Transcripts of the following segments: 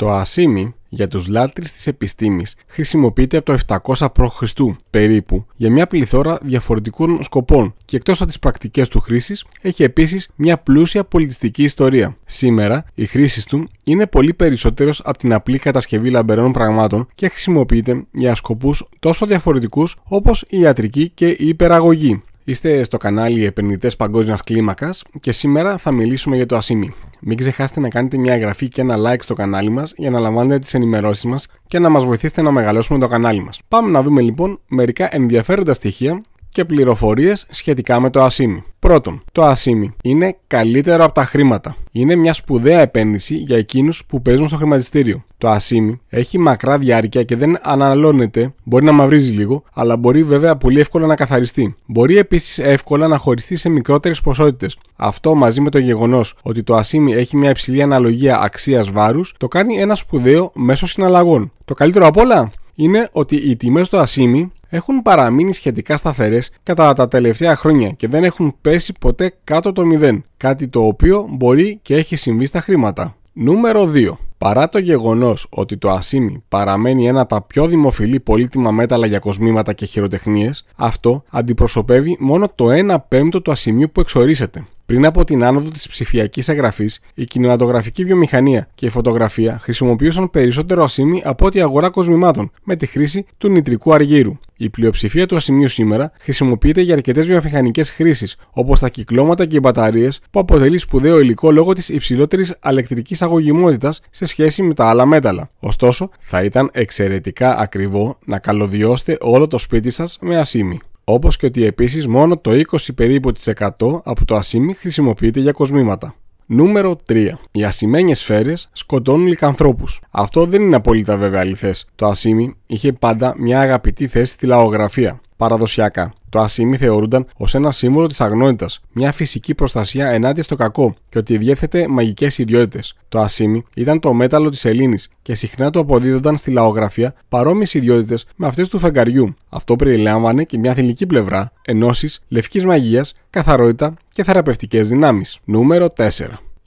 Το ασίμι για τους λάτρεις της επιστήμης χρησιμοποιείται από το 700 π.Χ. περίπου για μια πληθώρα διαφορετικών σκοπών και εκτός από τις πρακτικές του χρήσης έχει επίσης μια πλούσια πολιτιστική ιστορία. Σήμερα η χρήση του είναι πολύ περισσότερος από την απλή κατασκευή λαμπερών πραγμάτων και χρησιμοποιείται για σκοπούς τόσο διαφορετικούς όπως η ιατρική και η υπεραγωγή. Είστε στο κανάλι Επενδυτές Παγκόσμιας Κλίμακας και σήμερα θα μιλήσουμε για το ASIMI. Μην ξεχάσετε να κάνετε μια εγγραφή και ένα like στο κανάλι μας για να λαμβάνετε τις ενημερώσεις μας και να μας βοηθήσετε να μεγαλώσουμε το κανάλι μας. Πάμε να δούμε λοιπόν μερικά ενδιαφέροντα στοιχεία και πληροφορίες σχετικά με το ασίμι. Πρώτον, το ασίμι είναι καλύτερο από τα χρήματα. Είναι μια σπουδαία επένδυση για εκείνους που παίζουν στο χρηματιστήριο. Το ασίμι έχει μακρά διάρκεια και δεν αναλώνεται, μπορεί να μαυρίζει λίγο, αλλά μπορεί βέβαια πολύ εύκολα να καθαριστεί. Μπορεί επίσης εύκολα να χωριστεί σε μικρότερες ποσότητες. Αυτό μαζί με το γεγονός ότι το ασίμι έχει μια υψηλή αναλογία αξίας βάρους, το κάνει ένα σπουδαίο μέσο συναλλαγών. Το καλύτερο απ' όλα είναι ότι οι τιμές του ασίμι έχουν παραμείνει σχετικά σταθερές κατά τα τελευταία χρόνια και δεν έχουν πέσει ποτέ κάτω το 0, κάτι το οποίο μπορεί και έχει συμβεί στα χρήματα. Νούμερο 2. Παρά το γεγονός ότι το ασίμι παραμένει ένα από τα πιο δημοφιλή πολύτιμα μέταλλα για κοσμήματα και χειροτεχνίες, αυτό αντιπροσωπεύει μόνο το 1 πέμπτο του ασημίου που εξορίσεται. Πριν από την άνοδο της ψηφιακής εγγραφής, η κινηματογραφική βιομηχανία και η φωτογραφία χρησιμοποιούσαν περισσότερο ασίμι από ό,τι αγορά κοσμημάτων με τη χρήση του νητρικού αργύρου. Η πλειοψηφία του ασημείου σήμερα χρησιμοποιείται για αρκετές βιομηχανικές χρήσεις, όπως τα κυκλώματα και οι μπαταρίες, που αποτελεί σπουδαίο υλικό λόγω της υψηλότερης αλεκτρικής αγωγημότητας σε σχέση με τα άλλα μέταλλα. Ωστόσο, θα ήταν εξαιρετικά ακριβό να καλωδιώσετε όλο το σπίτι σας με ασήμι. Όπως και ότι επίσης μόνο το 20 περίπου από το ασήμι χρησιμοποιείται για κοσμήματα. Νούμερο 3. Οι ασημένιες σφαίρες σκοτώνουν λικανθρώπου. Αυτό δεν είναι απόλυτα βέβαια αληθές. Το ασήμι είχε πάντα μια αγαπητή θέση στη λαογραφία. Παραδοσιακά, το ασίμι θεωρούνταν ως ένα σύμβολο της αγνότητας, μια φυσική προστασία ενάντια στο κακό και ότι διέθετε μαγικές ιδιότητες. Το ασίμι ήταν το μέταλλο της Ελλήνης και συχνά το αποδίδονταν στη λαογραφία παρόμοιες ιδιότητες με αυτές του φεγγαριού. Αυτό περιλάμβανε και μια θηλυκή πλευρά, ενώσεις, λευκής μαγείας, καθαρότητα και θεραπευτικές δυνάμεις. Νούμερο 4.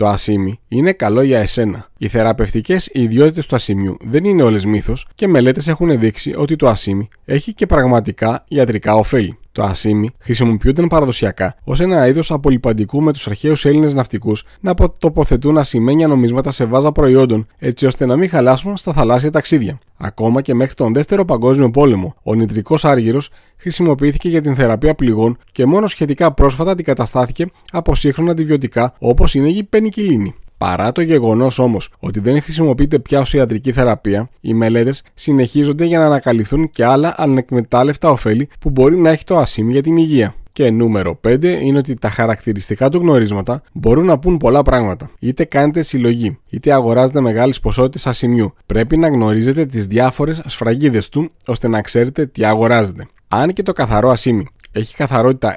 Το ασίμι είναι καλό για εσένα. Οι θεραπευτικές ιδιότητες του ασίμιου δεν είναι όλες μύθος και μελέτες έχουν δείξει ότι το ασίμι έχει και πραγματικά ιατρικά ωφέλη. Το ασίμι χρησιμοποιούνταν παραδοσιακά ως ένα είδος απολυπαντικού με τους αρχαίους Έλληνες ναυτικούς να τοποθετούν ασημένια νομίσματα σε βάζα προϊόντων, έτσι ώστε να μην χαλάσουν στα θαλάσσια ταξίδια. Ακόμα και μέχρι τον Δεύτερο Παγκόσμιο Πόλεμο, ο νητρικός άργυρος χρησιμοποιήθηκε για την θεραπεία πληγών και μόνο σχετικά πρόσφατα αντικαταστάθηκε από σύγχρονα αντιβιωτικά όπως είναι η πενικυλίνη. Παρά το γεγονός όμως ότι δεν χρησιμοποιείται πια ως ιατρική θεραπεία, οι μελέτες συνεχίζονται για να ανακαλυφθούν και άλλα ανεκμετάλλευτα ωφέλη που μπορεί να έχει το ασύμι για την υγεία. Και νούμερο 5 είναι ότι τα χαρακτηριστικά του γνωρίσματα μπορούν να πούν πολλά πράγματα. Είτε κάνετε συλλογή, είτε αγοράζετε μεγάλες ποσότητες ασημιού. Πρέπει να γνωρίζετε τις διάφορες σφραγίδες του ώστε να ξέρετε τι αγοράζετε. Αν και το καθαρό ασίμι έχει καθαρότητα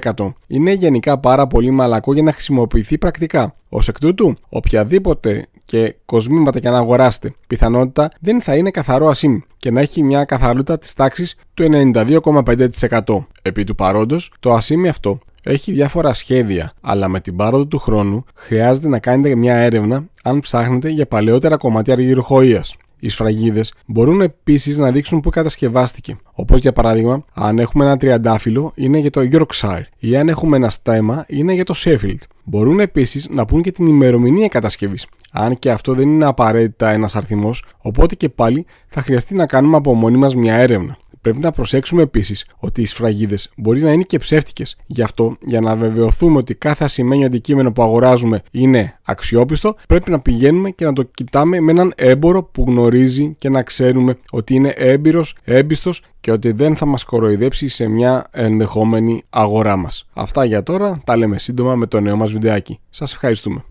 99%, είναι γενικά πάρα πολύ μαλακό για να χρησιμοποιηθεί πρακτικά. Ως εκ τούτου, οποιαδήποτε και κοσμήματα και να αγοράσετε, πιθανότητα δεν θα είναι καθαρό ασύμ και να έχει μια καθαρότητα της τάξης του 92,5%. Επί του παρόντος το ασύμι αυτό έχει διάφορα σχέδια, αλλά με την πάροδο του χρόνου χρειάζεται να κάνετε μια έρευνα αν ψάχνετε για παλαιότερα κομμάτια αργυροχοΐας οι σφραγίδες μπορούν επίσης να δείξουν πού κατασκευάστηκε. Όπως για παράδειγμα, αν έχουμε ένα τριαντάφυλλο, είναι για το Yorkshire, ή αν έχουμε ένα στέμα, είναι για το Sheffield. Μπορούν επίσης να πούν και την ημερομηνία κατασκευής, αν και αυτό δεν είναι απαραίτητα ένας αριθμός, οπότε και πάλι θα χρειαστεί να κάνουμε από μόνοι μας μια έρευνα. Πρέπει να προσέξουμε επίσης ότι οι σφραγίδες μπορεί να είναι και ψεύτικες. Γι' αυτό, για να βεβαιωθούμε ότι κάθε ασημένιο αντικείμενο που αγοράζουμε είναι αξιόπιστο, πρέπει να πηγαίνουμε και να το κοιτάμε με έναν έμπορο που γνωρίζει και να ξέρουμε ότι είναι έμπειρος, έμπιστος και ότι δεν θα μας κοροϊδέψει σε μια ενδεχόμενη αγορά μας. Αυτά για τώρα. Τα λέμε σύντομα με το νέο μας βιντεάκι. Σας ευχαριστούμε.